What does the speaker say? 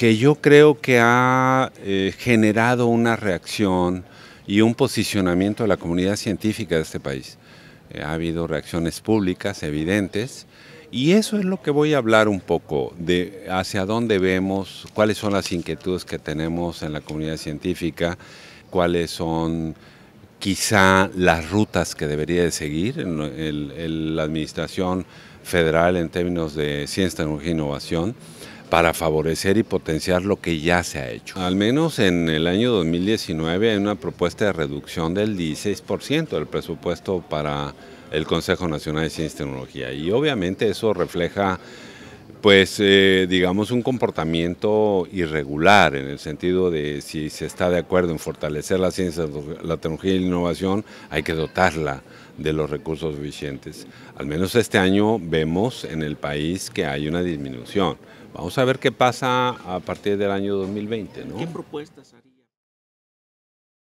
que yo creo que ha eh, generado una reacción y un posicionamiento de la comunidad científica de este país. Eh, ha habido reacciones públicas evidentes y eso es lo que voy a hablar un poco, de hacia dónde vemos, cuáles son las inquietudes que tenemos en la comunidad científica, cuáles son quizá las rutas que debería de seguir la administración federal en términos de ciencia, tecnología e innovación para favorecer y potenciar lo que ya se ha hecho. Al menos en el año 2019 hay una propuesta de reducción del 16% del presupuesto para el Consejo Nacional de Ciencia y Tecnología y obviamente eso refleja pues eh, digamos un comportamiento irregular en el sentido de si se está de acuerdo en fortalecer la ciencia, la tecnología y la innovación, hay que dotarla de los recursos suficientes. Al menos este año vemos en el país que hay una disminución. Vamos a ver qué pasa a partir del año 2020. propuestas haría?